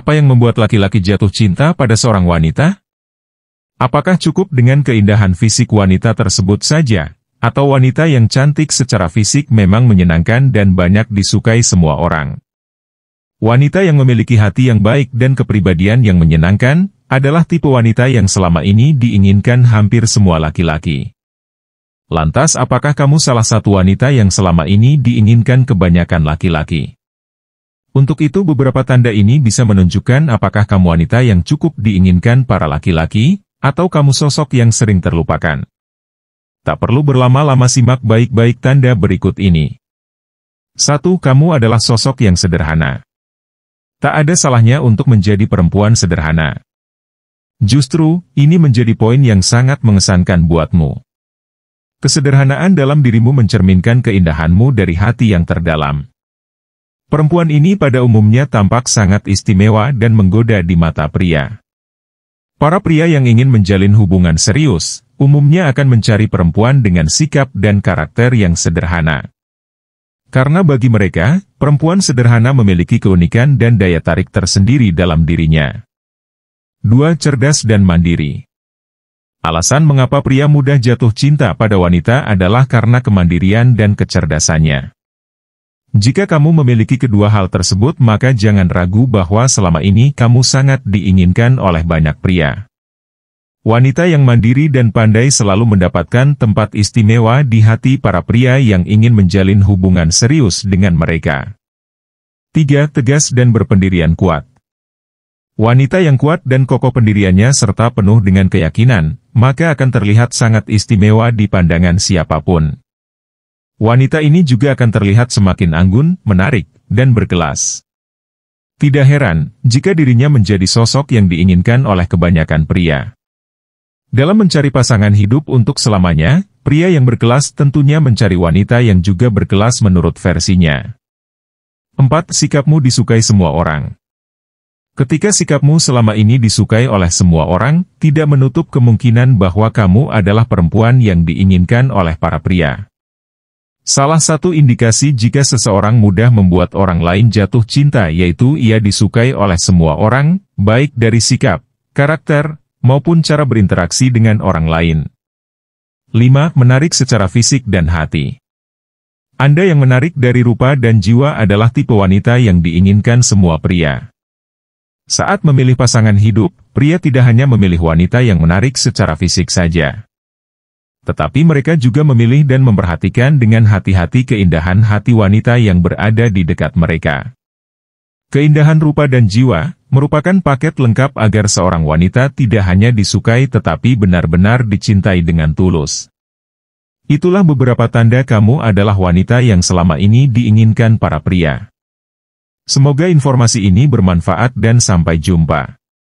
Apa yang membuat laki-laki jatuh cinta pada seorang wanita? Apakah cukup dengan keindahan fisik wanita tersebut saja, atau wanita yang cantik secara fisik memang menyenangkan dan banyak disukai semua orang? Wanita yang memiliki hati yang baik dan kepribadian yang menyenangkan, adalah tipe wanita yang selama ini diinginkan hampir semua laki-laki. Lantas apakah kamu salah satu wanita yang selama ini diinginkan kebanyakan laki-laki? Untuk itu beberapa tanda ini bisa menunjukkan apakah kamu wanita yang cukup diinginkan para laki-laki, atau kamu sosok yang sering terlupakan. Tak perlu berlama-lama simak baik-baik tanda berikut ini. Satu, Kamu adalah sosok yang sederhana. Tak ada salahnya untuk menjadi perempuan sederhana. Justru, ini menjadi poin yang sangat mengesankan buatmu. Kesederhanaan dalam dirimu mencerminkan keindahanmu dari hati yang terdalam. Perempuan ini pada umumnya tampak sangat istimewa dan menggoda di mata pria. Para pria yang ingin menjalin hubungan serius, umumnya akan mencari perempuan dengan sikap dan karakter yang sederhana. Karena bagi mereka, perempuan sederhana memiliki keunikan dan daya tarik tersendiri dalam dirinya. 2. Cerdas dan mandiri Alasan mengapa pria mudah jatuh cinta pada wanita adalah karena kemandirian dan kecerdasannya. Jika kamu memiliki kedua hal tersebut maka jangan ragu bahwa selama ini kamu sangat diinginkan oleh banyak pria. Wanita yang mandiri dan pandai selalu mendapatkan tempat istimewa di hati para pria yang ingin menjalin hubungan serius dengan mereka. 3. Tegas dan berpendirian kuat Wanita yang kuat dan kokoh pendiriannya serta penuh dengan keyakinan, maka akan terlihat sangat istimewa di pandangan siapapun wanita ini juga akan terlihat semakin anggun, menarik, dan berkelas. Tidak heran jika dirinya menjadi sosok yang diinginkan oleh kebanyakan pria. Dalam mencari pasangan hidup untuk selamanya, pria yang berkelas tentunya mencari wanita yang juga berkelas menurut versinya. 4. Sikapmu disukai semua orang. Ketika sikapmu selama ini disukai oleh semua orang, tidak menutup kemungkinan bahwa kamu adalah perempuan yang diinginkan oleh para pria. Salah satu indikasi jika seseorang mudah membuat orang lain jatuh cinta yaitu ia disukai oleh semua orang, baik dari sikap, karakter, maupun cara berinteraksi dengan orang lain. 5. Menarik secara fisik dan hati Anda yang menarik dari rupa dan jiwa adalah tipe wanita yang diinginkan semua pria. Saat memilih pasangan hidup, pria tidak hanya memilih wanita yang menarik secara fisik saja tetapi mereka juga memilih dan memperhatikan dengan hati-hati keindahan hati wanita yang berada di dekat mereka. Keindahan rupa dan jiwa merupakan paket lengkap agar seorang wanita tidak hanya disukai tetapi benar-benar dicintai dengan tulus. Itulah beberapa tanda kamu adalah wanita yang selama ini diinginkan para pria. Semoga informasi ini bermanfaat dan sampai jumpa.